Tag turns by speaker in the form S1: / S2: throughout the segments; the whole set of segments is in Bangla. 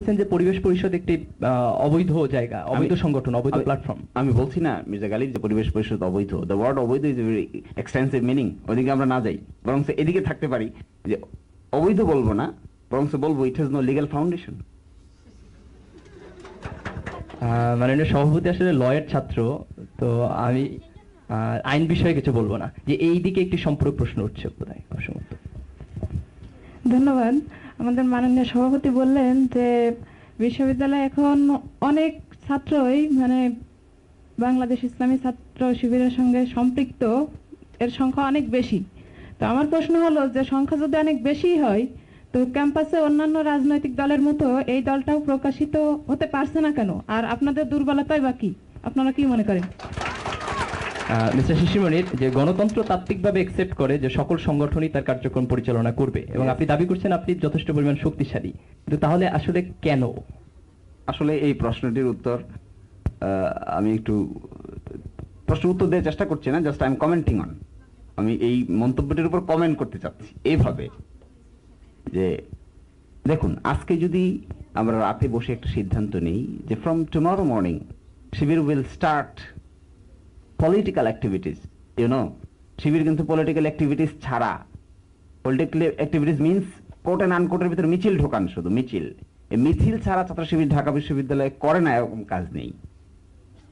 S1: বলছেন যে পরিবেশ পরিষদ একটি অবৈধ জায়গা অবৈধ সংগঠন অবৈধ প্ল্যাটফর্ম
S2: আমি বলছি না মির্জা গালিব যে পরিবেশ পরিষদ অবৈধ দ্য ওয়ার্ড অবৈধ ইজ ভেরি এক্সটেন্সিভ মিনিং ওইদিকে আমরা না যাই বরং এদিকে থাকতে পারি যে অবৈধ বলবো না বরং বলবো it has no legal foundation
S1: মাননীয় সভাপতি আসলে লয়ের ছাত্র তো আমি আইন বিষয়ে কিছু বলবো না যে এই দিকে একটি সম্পূরক প্রশ্ন উঠছে বোধ হয়
S3: ধন্যবাদ আমাদের মাননীয় সভাপতি বললেন যে বিশ্ববিদ্যালয় এখন অনেক ছাত্রই মানে বাংলাদেশ ইসলামী ছাত্র শিবিরের সঙ্গে সম্পৃক্ত এর সংখ্যা অনেক বেশি তো আমার প্রশ্ন হলো যে সংখ্যা যদি অনেক বেশি হয় তো ক্যাম্পাসে অন্যান্য রাজনৈতিক দলের মতো এই দলটাও প্রকাশিত হতে পারছে না কেন আর আপনাদের দুর্বলতাই বা কি আপনারা কি মনে করেন
S1: মিস্টার শিশিমণির যে গণতন্ত্র তাত্ত্বিকভাবে একসেপ্ট করে যে সকল সংগঠনই তার কার্যক্রম পরিচালনা করবে এবং আপনি দাবি করছেন আপনি যথেষ্ট পরিমাণ শক্তিশালী কিন্তু তাহলে আসলে কেন
S2: আসলে এই প্রশ্নটির উত্তর আমি একটু প্রশ্ন উত্তর দেওয়ার চেষ্টা করছি না just I am commenting on আমি এই মন্তব্যটির উপর কমেন্ট করতে চাচ্ছি এইভাবে যে দেখুন আজকে যদি আমরা রাতে বসে একটা সিদ্ধান্ত নিই যে from tomorrow morning Shibir will start political activities you know Shibir কিন্তু পলিটিক্যাল অ্যাক্টিভিটিস ছাড়া political activities means court and আনকোর্টের ভিতরে মিছিল ঢোকান শুধু মিছিল এই মিছিল ছাড়া ছাত্র শিবির ঢাকা বিশ্ববিদ্যালয়ে করে না এরকম কাজ নেই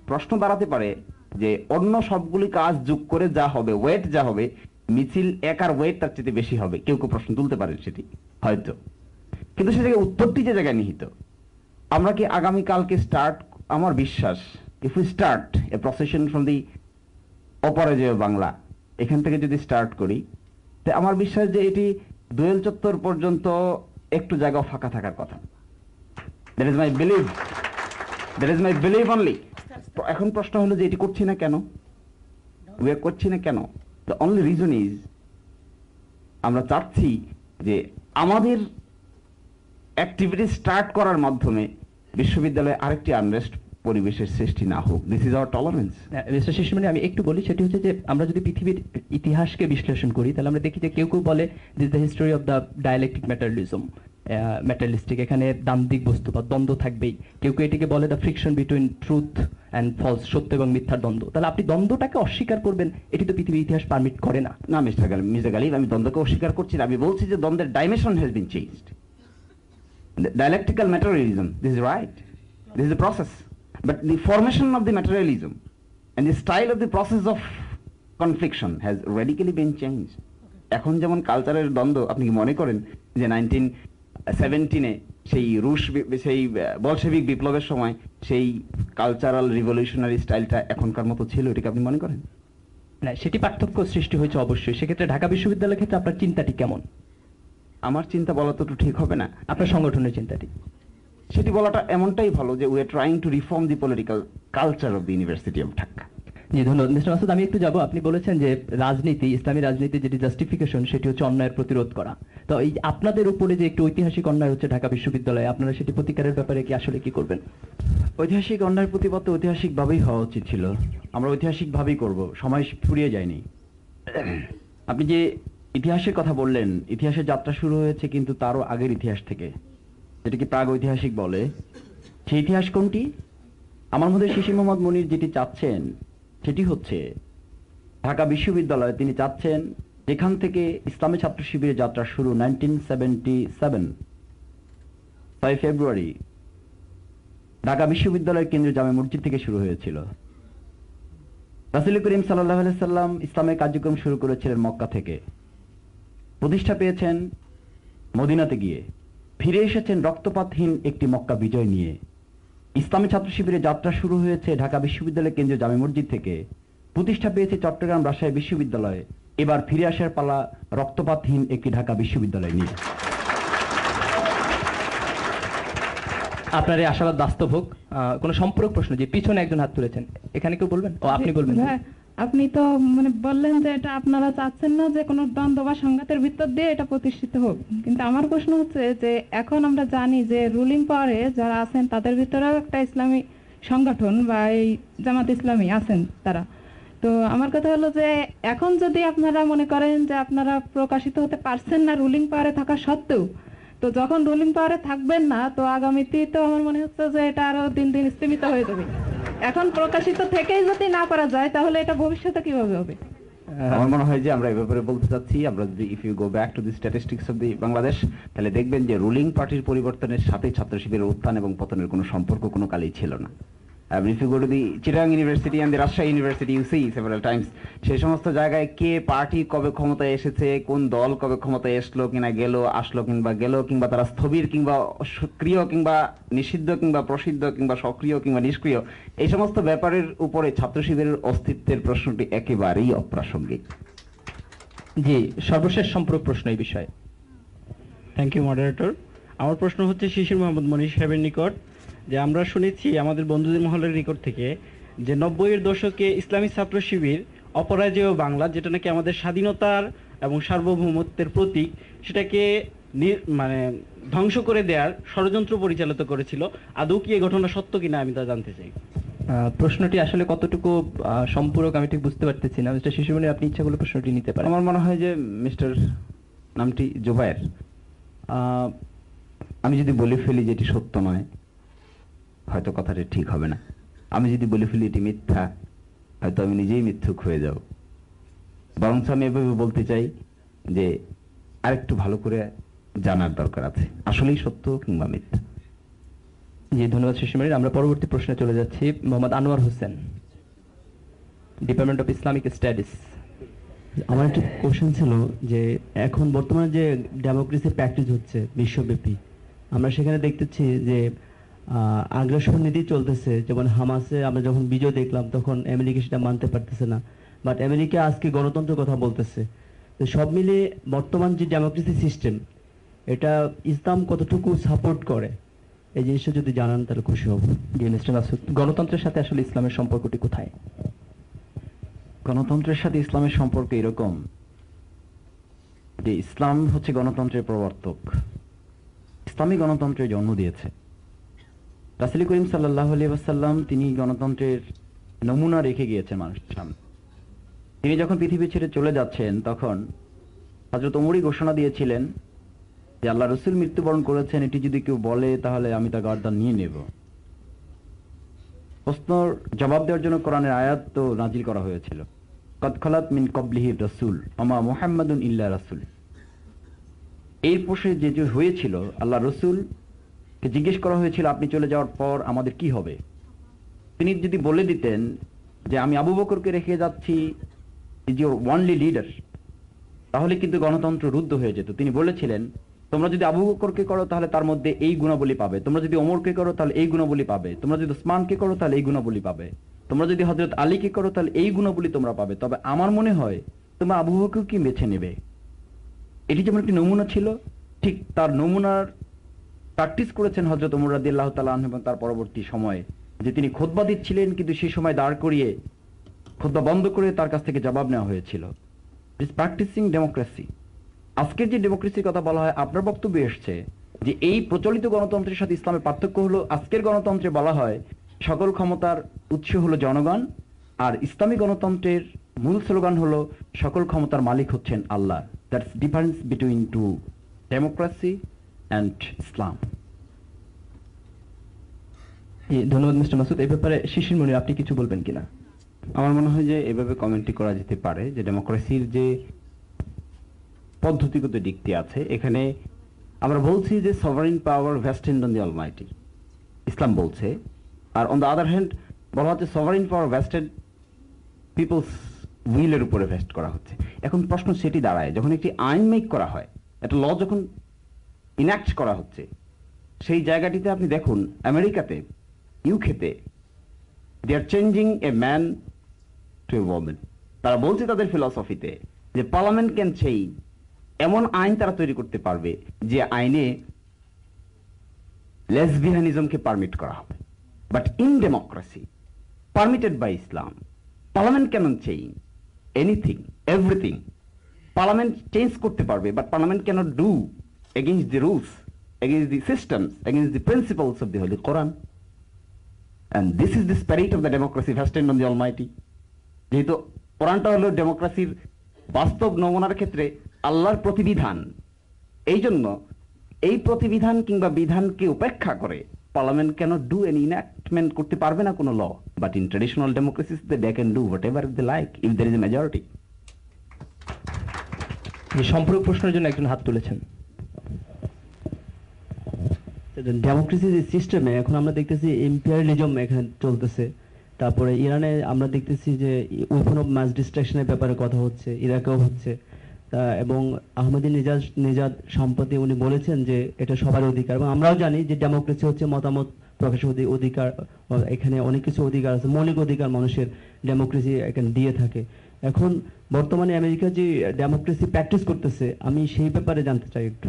S2: প্রশ্ন দাঁড়াতে পারে যে অন্য সবগুলি কাজ যোগ করে যা হবে ওয়েট যা হবে মিছিল একার ওয়েট তার চেয়ে বেশি হবে কেউ কেউ প্রশ্ন তুলতে পারে সেটি হয়তো কিন্তু সে জায়গায় উত্তরটি যে জায়গায় নিহিত আমরা কি আগামীকালকে স্টার্ট আমার বিশ্বাস if you start a procession from the Aparajeyo Bangla এখান থেকে যদি স্টার্ট করি তো আমার বিশ্বাস যে এটি দোয়েল চত্বর পর্যন্ত একটু জায়গা ফাঁকা থাকার কথা that is my believe that is my believe only এখন প্রশ্ন হলো যে এটি করছি না কেন ওয়ে করছি না কেন দ্য অনলি রিজন ইজ আমরা চাচ্ছি যে আমাদের অ্যাক্টিভিটি স্টার্ট করার মাধ্যমে বিশ্ববিদ্যালয়ে আরেকটি আনরেস্ট পরিবেশের সৃষ্টি না হোক this is our tolerance
S1: mister মানে আমি একটু বলি সেটি হচ্ছে যে আমরা যদি পৃথিবীর ইতিহাসকে বিশ্লেষণ করি তাহলে আমরা দেখি যে কেউ কেউ বলে this the history of the dialectic materialism materialistic এখানে দাম্ভিক বস্তু বা দ্বন্দ্ব থাকবেই কেউ কেউ এটিকে বলে the friction between truth and false সত্য এবং মিথ্যার দ্বন্দ্ব তাহলে আপনি দ্বন্দ্বটাকে অস্বীকার করবেন এটি তো পৃথিবীর ইতিহাস পারমিট করে না না মিস্টার গালিব মিস্টার গালিব আমি দ্বন্দ্বকে
S2: অস্বীকার করছি আমি বলছি যে দ্বন্দ্বের dimension has been changed dialectical materialism this is right this is the process But the formation of the materialism and the style of the process of confliction has radically been changed. এখন যেমন কালচারের দ্বন্দ্ব আপনি কি মনে করেন যে নাইনটিন সেভেন্টিনে সেই রুশ সেই বলশেভিক বিপ্লবের সময় সেই কালচারাল রিভলিউশনারি স্টাইলটা এখনকার মতো
S1: ছিল এটাকে আপনি মনে করেন না সেটি পার্থক্য সৃষ্টি হয়েছে অবশ্যই সেক্ষেত্রে ঢাকা বিশ্ববিদ্যালয়ের ক্ষেত্রে আপনার চিন্তাটি কেমন আমার চিন্তা বলা তো ঠিক হবে না আপনার সংগঠনের চিন্তাটি
S2: সেটি বলাটা এমনটাই ভালো যে we are trying to reform the political culture of the university of Dhaka
S1: জি ধন্যবাদ মিস্টার মাসুদ আমি একটু যাবো আপনি বলেছেন যে রাজনীতি ইসলামী রাজনীতি যেটি জাস্টিফিকেশন সেটি হচ্ছে অন্যায়ের প্রতিরোধ করা তো এই আপনাদের উপরে যে একটু ঐতিহাসিক অন্যায় হচ্ছে ঢাকা বিশ্ববিদ্যালয়ে আপনারা সেটি প্রতিকারের ব্যাপারে কি আসলে কি করবেন ঐতিহাসিক অন্যায়ের প্রতিবাদ ঐতিহাসিকভাবেই হওয়া উচিত ছিল
S2: আমরা ঐতিহাসিকভাবেই করব সময় ফুরিয়ে যায়নি আপনি যে ইতিহাসের কথা বললেন ইতিহাসের যাত্রা শুরু হয়েছে কিন্তু তারও আগের ইতিহাস থেকে যেটিকে ঐতিহাসিক বলে সেই ইতিহাস কোনটি আমার মধ্যে শিশির মোহাম্মদ মনির যেটি চাচ্ছেন সেটি হচ্ছে ঢাকা বিশ্ববিদ্যালয়ে তিনি চাচ্ছেন যেখান থেকে ইসলামী ছাত্র শিবিরের যাত্রা শুরু নাইনটিন সেভেন্টি সেভেন ছয় ফেব্রুয়ারি ঢাকা বিশ্ববিদ্যালয়ের কেন্দ্রীয় জামে মসজিদ থেকে শুরু হয়েছিল রাসুল করিম সাল্লাহ সাল্লাম ইসলামের কার্যক্রম শুরু করেছিলেন মক্কা থেকে প্রতিষ্ঠা পেয়েছেন মদিনাতে গিয়ে ফিরে এসেছেন রক্তপাতহীন একটি মক্কা বিজয় নিয়ে ইসলামী ছাত্র শিবিরের যাত্রা শুরু হয়েছে ঢাকা বিশ্ববিদ্যালয় কেন্দ্রীয় জামে মসজিদ থেকে প্রতিষ্ঠা পেয়েছে চট্টগ্রাম রাজশাহী বিশ্ববিদ্যালয়ে এবার ফিরে আসার পালা রক্তপাতহীন
S1: একটি ঢাকা বিশ্ববিদ্যালয় নিয়ে আপনার এই আশাবাদ বাস্তব হোক কোনো সম্পর্ক প্রশ্ন যে পিছনে একজন হাত তুলেছেন এখানে কেউ বলবেন ও আপনি বলবেন হ্যাঁ
S3: আপনি তো মানে বললেন যে এটা আপনারা চাচ্ছেন না যে কোনো দ্বন্দ্ব বা সংঘাতের ভিতর দিয়ে এটা প্রতিষ্ঠিত হোক কিন্তু আমার প্রশ্ন হচ্ছে যে এখন আমরা জানি যে রুলিং পাওয়ারে যারা আছেন তাদের ভিতরেও একটা ইসলামী সংগঠন বা এই জামাত ইসলামী আছেন তারা তো আমার কথা হলো যে এখন যদি আপনারা মনে করেন যে আপনারা প্রকাশিত হতে পারছেন না রুলিং পাওয়ারে থাকা সত্ত্বেও তো যখন রুলিং পাওয়ারে থাকবেন না তো আগামীতেই তো আমার মনে হচ্ছে যে এটা আরো দিন দিন স্তীমিত হয়ে যাবে এখন প্রকাশিত থেকেই যদি না করা যায় তাহলে এটা ভবিষ্যতে কিভাবে হবে
S2: আমার মনে হয় যে আমরা এই ব্যাপারে বলতে চাচ্ছি আমরা যদি if you go back to the statistics of the Bangladesh তাহলে দেখবেন যে রুলিং পার্টির পরিবর্তনের সাথে ছাত্র শিবিরের উত্থান এবং পতনের কোনো সম্পর্ক কোনো কালেই ছিল না I mean, if you go to the Chittagong University and the Rajshahi University, you see several times. সেই সমস্ত জায়গায় কে পার্টি কবে ক্ষমতায় এসেছে কোন দল কবে ক্ষমতায় এসলো কিনা গেল আসলো কিংবা গেল কিংবা তারা স্থবির কিংবা সক্রিয় কিংবা নিষিদ্ধ কিংবা প্রসিদ্ধ কিংবা সক্রিয় কিংবা নিষ্ক্রিয় এই সমস্ত ব্যাপারের উপরে ছাত্র শিবিরের অস্তিত্বের প্রশ্নটি একেবারেই অপ্রাসঙ্গিক
S1: জি সর্বশেষ সম্পর্ক
S2: প্রশ্ন এই বিষয়ে থ্যাংক ইউ মডারেটর আমার প্রশ্ন হচ্ছে শিশির মোহাম্মদ মনি সাহেবের নিকট যে আমরা শুনেছি আমাদের বন্ধুদের মহলের রেকর্ড থেকে যে নব্বইয়ের দশকে ইসলামী ছাত্র শিবির অপরাজেয় বাংলা যেটা নাকি আমাদের স্বাধীনতার এবং সার্বভৌমত্বের প্রতীক সেটাকে মানে ধ্বংস করে দেওয়ার ষড়যন্ত্র পরিচালিত করেছিল আদৌ কি এই ঘটনা সত্য কিনা আমি তা জানতে চাই
S1: প্রশ্নটি আসলে কতটুকু সম্পূরক আমি ঠিক বুঝতে পারতেছি না মিস্টার শিশুমণি আপনি ইচ্ছা করলে প্রশ্নটি নিতে পারেন আমার মনে হয় যে মিস্টার নামটি জোবায়ের আমি যদি বলে ফেলি যে এটি সত্য নয়
S2: হয়তো কথাটা ঠিক হবে না আমি যদি বলে ফেলি এটি মিথ্যা হয়তো আমি নিজেই মিথ্যুক হয়ে যাব বরঞ্চ আমি এভাবে বলতে চাই যে
S1: আরেকটু ভালো করে জানার দরকার আছে আসলেই সত্য কিংবা মিথ্যা জি ধন্যবাদ সুষমারি আমরা পরবর্তী প্রশ্নে চলে যাচ্ছি Mohammad Anwar Hossain department of Islamic studies আমার একটি কোশ্চেন ছিল যে এখন বর্তমানে যে ডেমোক্রেসি প্র্যাকটিস হচ্ছে বিশ্বব্যাপী আমরা সেখানে দেখতেছি যে আগ্রাসন নীতি চলতেছে যেমন হামাসে আমরা যখন বিজয় দেখলাম তখন আমেরিকা সেটা মানতে পারতেছে না বাট আমেরিকা আজকে গণতন্ত্রের কথা বলতেছে তো সব মিলিয়ে বর্তমান যে ডেমোক্রেসি সিস্টেম এটা ইসলাম কতটুকু সাপোর্ট করে এই জিনিসটা যদি জানান তাহলে খুশি হব গণতন্ত্রের সাথে আসলে ইসলামের সম্পর্কটি কোথায় গণতন্ত্রের সাথে ইসলামের সম্পর্ক এরকম যে
S2: ইসলাম হচ্ছে গণতন্ত্রের প্রবর্তক ইসলামী গণতন্ত্রের জন্ম দিয়েছে রাসেল করিম সাল্লাহ আলী তিনি গণতন্ত্রের নমুনা রেখে গিয়েছেন মানুষের সামনে তিনি যখন পৃথিবী ছেড়ে চলে যাচ্ছেন তখন হজরত ওমরই ঘোষণা দিয়েছিলেন যে আল্লাহ রসুল মৃত্যুবরণ করেছেন এটি যদি কেউ বলে তাহলে আমি তা গার্দান নিয়ে নেব প্রশ্নর জবাব দেওয়ার জন্য কোরআনের আয়াত তো নাজির করা হয়েছিল কৎখলাত মিন কবলিহি রসুল অমা মোহাম্মদ ইল্লা রাসুল এই প্রশ্নে যে হয়েছিল আল্লাহ রসুল জিজ্ঞেস করা হয়েছিল আপনি চলে যাওয়ার পর আমাদের কি হবে তিনি যদি বলে দিতেন যে আমি আবু বকরকে রেখে যাচ্ছি ইজ ইউর ওয়ানলি লিডার তাহলে কিন্তু গণতন্ত্র রুদ্ধ হয়ে যেত তিনি বলেছিলেন তোমরা যদি আবু বকরকে করো তাহলে তার মধ্যে এই গুণাবলী পাবে তোমরা যদি ওমরকে করো তাহলে এই গুণাবলী পাবে তোমরা যদি ওসমানকে করো তাহলে এই গুণাবলী পাবে তোমরা যদি হজরত আলীকে করো তাহলে এই গুণাবলী তোমরা পাবে তবে আমার মনে হয় তোমরা আবু বকরকে বেছে নেবে এটি যেমন একটি নমুনা ছিল ঠিক তার নমুনার প্র্যাকটিস করেছেন হজরত ওমর আল্লাহ তালাহ এবং তার পরবর্তী সময়ে যে তিনি খোদবা দিচ্ছিলেন কিন্তু সেই সময় দাঁড় করিয়ে খোদবা বন্ধ করে তার কাছ থেকে জবাব নেওয়া হয়েছিল ইস প্র্যাকটিসিং ডেমোক্রেসি আজকের যে ডেমোক্রেসির কথা বলা হয় আপনার বক্তব্য এসছে যে এই প্রচলিত গণতন্ত্রের সাথে ইসলামের পার্থক্য হলো আজকের গণতন্ত্রে বলা হয় সকল ক্ষমতার উৎস হলো জনগণ আর ইসলামী গণতন্ত্রের মূল স্লোগান হলো সকল ক্ষমতার মালিক হচ্ছেন Allah that's difference between two democracy and Islam. ধন্যবাদ মিস্টার মাসুদ এই ব্যাপারে শিশির মনির আপনি কিছু বলবেন কিনা আমার মনে হয় যে এভাবে কমেন্টটি করা যেতে পারে যে ডেমোক্রেসির যে পদ্ধতিগত দিকটি আছে এখানে আমরা বলছি যে সভারিন পাওয়ার ভ্যাস্টেন্ড অন দি অলমাইটি ইসলাম বলছে আর অন দ্য আদার হ্যান্ড বলা হচ্ছে সভারিন পাওয়ার ভেস্টেড পিপলস উইলের উপরে ভেস্ট করা হচ্ছে এখন প্রশ্ন সেটি দাঁড়ায় যখন একটি আইন মেক করা হয় একটা ল যখন ইনাক্ট করা হচ্ছে সেই জায়গাটিতে আপনি দেখুন আমেরিকাতে ইউকেতে they are changing a man to a women তারা বলছে তাদের ফিলসফিতে যে পার্লামেন্ট ক্যান সেই এমন আইন তারা তৈরি করতে পারবে যে আইনে লেসবিহানিজমকে পারমিট করা হবে but in democracy permitted by Islam parliament can change anything everything parliament change করতে পারবে but parliament can't do against the rules, against the systems, against the principles of the Holy Quran. And this is the spirit of the democracy vested on the Almighty. যেহেতু কোরআনটা হলো ডেমোক্রাসির বাস্তব নমুনার ক্ষেত্রে আল্লাহর প্রতিবিধান এই জন্য এই প্রতিবিধান কিংবা বিধানকে উপেক্ষা করে পার্লামেন্ট কেন ডু এন ইনঅ্যাক্টমেন্ট করতে পারবে না কোনো law but in traditional democracies they can do 
S1: whatever they like
S2: if there is a majority
S1: সম্পূরক প্রশ্নের জন্য একজন হাত তুলেছেন ডেমোক্রেসি যে সিস্টেমে এখন আমরা দেখতেছি এখানে চলতেছে তারপরে ইরানে আমরা দেখতেছি যে ওয়েপন অফ মাস ডিস্ট্রাকশনের ব্যাপারে কথা হচ্ছে ইরাকেও হচ্ছে এবং নিজাজ নিজাদ সম্প্রতি উনি বলেছেন যে এটা সবার অধিকার এবং আমরাও জানি যে ডেমোক্রেসি হচ্ছে মতামত প্রকাশের অধিকার এখানে অনেক কিছু অধিকার আছে মৌলিক অধিকার মানুষের ডেমোক্রেসি এখানে দিয়ে থাকে এখন বর্তমানে আমেরিকা যে ডেমোক্রেসি প্র্যাকটিস করতেছে আমি সেই ব্যাপারে জানতে চাই একটু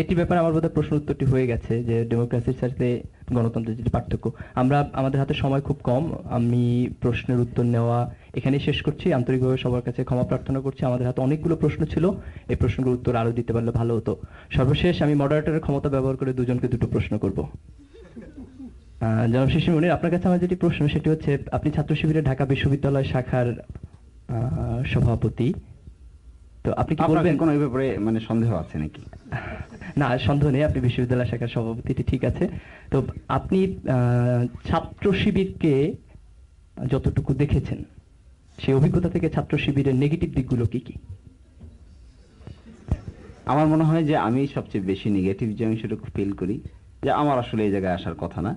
S1: এটি ব্যাপারে আমার বোধহয় প্রশ্ন উত্তরটি হয়ে গেছে যে ডেমোক্রেসির সাথে গণতন্ত্রের যে পার্থক্য আমরা আমাদের হাতে সময় খুব কম আমি প্রশ্নের উত্তর নেওয়া এখানে শেষ করছি আন্তরিকভাবে সবার কাছে ক্ষমা প্রার্থনা করছি আমাদের হাতে অনেকগুলো প্রশ্ন ছিল এই প্রশ্নগুলোর উত্তর আরও দিতে পারলে ভালো হতো সর্বশেষ আমি মডারেটরের ক্ষমতা ব্যবহার করে দুজনকে দুটো প্রশ্ন করব জনাব শিশু মনির আপনার কাছে আমার যেটি প্রশ্ন সেটি হচ্ছে আপনি ছাত্র শিবিরে ঢাকা বিশ্ববিদ্যালয় শাখার সভাপতি তো আপনি কি বলবেন কোনো ব্যাপারে মানে সন্দেহ আছে নাকি না সন্দেহ নেই আপনি বিশ্ববিদ্যালয় শাখার সভাপতিটি ঠিক আছে তো আপনি ছাত্র শিবিরকে যতটুকু দেখেছেন সেই অভিজ্ঞতা থেকে ছাত্র শিবিরের নেগেটিভ দিকগুলো কি কি
S2: আমার মনে হয় যে আমি সবচেয়ে বেশি নেগেটিভ যে আমি খুব ফিল করি যে আমার আসলে এই জায়গায় আসার কথা না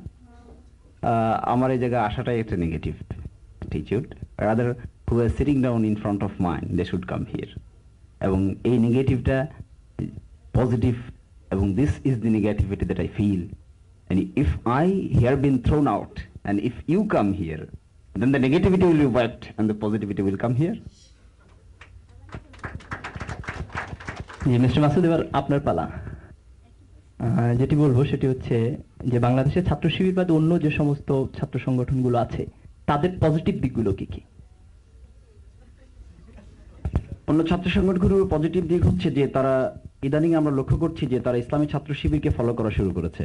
S2: আমার এই জায়গায় আসাটাই একটা negative attitude rather who are sitting down in front of mind they should come here এবং এই নেগেটিভটা পজিটিভ এবং this is the negativity that I feel and if I here been thrown out and if you come here then the negativity will revert and the positivity will come here
S1: জি মিস্টার মাসুদ এবার আপনার পালা যেটি বলবো সেটি হচ্ছে যে বাংলাদেশের ছাত্র শিবির বাদ অন্য যে সমস্ত ছাত্র সংগঠনগুলো আছে তাদের পজিটিভ দিকগুলো কি কি
S2: অন্য ছাত্র সংগঠনগুলোর পজিটিভ দিক হচ্ছে যে তারা ইদানিং আমরা লক্ষ্য করছি যে তারা ইসলামী ছাত্র শিবিরকে ফলো করা শুরু করেছে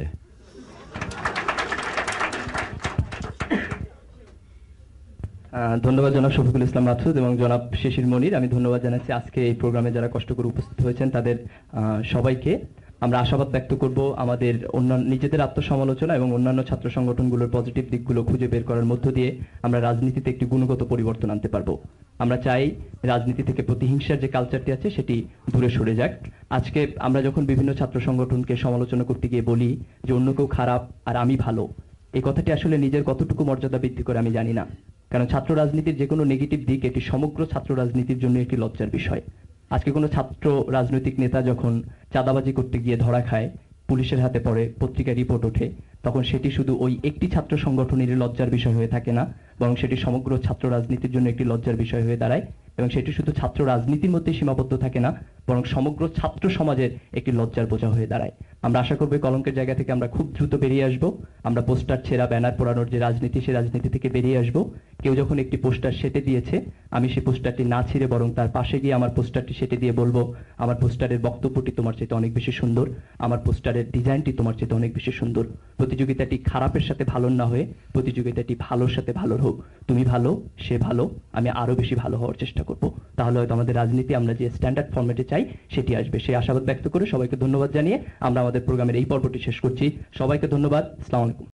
S1: ধন্যবাদ জনাব শফিকুল ইসলাম রাথুদ এবং জনাব শিশির মনির আমি ধন্যবাদ জানাচ্ছি আজকে এই প্রোগ্রামে যারা কষ্ট করে উপস্থিত হয়েছেন তাদের সবাইকে আমরা আশাবাদ ব্যক্ত করব আমাদের অন্যান্য নিজেদের আত্মসমালোচনা এবং অন্যান্য ছাত্র সংগঠনগুলোর পজিটিভ দিকগুলো খুঁজে বের করার মধ্য দিয়ে আমরা রাজনীতিতে একটি গুণগত পরিবর্তন আনতে পারবো আমরা চাই রাজনীতি থেকে প্রতিহিংসার যে কালচারটি আছে সেটি দূরে সরে যাক আজকে আমরা যখন বিভিন্ন ছাত্র সংগঠনকে সমালোচনা করতে গিয়ে বলি যে অন্য কেউ খারাপ আর আমি ভালো এই কথাটি আসলে নিজের কতটুকু মর্যাদা বৃদ্ধি করে আমি জানি না কারণ ছাত্র রাজনীতির যে কোনো নেগেটিভ দিক এটি সমগ্র ছাত্র রাজনীতির জন্য একটি লজ্জার বিষয় আজকে কোনো ছাত্র রাজনৈতিক নেতা যখন চাঁদাবাজি করতে গিয়ে ধরা খায় পুলিশের হাতে পড়ে পত্রিকায় রিপোর্ট ওঠে তখন সেটি শুধু ওই একটি ছাত্র সংগঠনের লজ্জার বিষয় হয়ে থাকে না বরং সেটি সমগ্র ছাত্র রাজনীতির জন্য একটি লজ্জার বিষয় হয়ে দাঁড়ায় এবং সেটি শুধু ছাত্র রাজনীতির মধ্যে সীমাবদ্ধ থাকে না বরং সমগ্র ছাত্র সমাজের একটি লজ্জার বোঝা হয়ে দাঁড়ায় আমরা আশা করবো কলঙ্কের জায়গা থেকে আমরা খুব দ্রুত বেরিয়ে আসব আমরা পোস্টার ছেঁড়া ব্যানার পোড়ানোর যে রাজনীতি সে রাজনীতি থেকে বেরিয়ে আসব কেউ যখন একটি পোস্টার সেটে দিয়েছে আমি সে পোস্টারটি না ছিঁড়ে বরং তার পাশে গিয়ে আমার পোস্টারটি সেটে দিয়ে বলবো আমার পোস্টারের বক্তব্যটি তোমার চেয়ে অনেক বেশি সুন্দর আমার পোস্টারের ডিজাইনটি তোমার চেয়ে অনেক বেশি সুন্দর প্রতিযোগিতাটি খারাপের সাথে ভালো না হয়ে প্রতিযোগিতাটি ভালোর সাথে ভালো হোক তুমি ভালো সে ভালো আমি আরও বেশি ভালো হওয়ার চেষ্টা করব তাহলে হয়তো আমাদের রাজনীতি আমরা যে স্ট্যান্ডার্ড ফর্মেটে চাই সেটি আসবে সেই আশাবাদ ব্যক্ত করে সবাইকে ধন্যবাদ জানিয়ে আমরা আমাদের প্রোগ্রামের এই পর্বটি শেষ করছি সবাইকে ধন্যবাদ আসসালামু আলাইকুম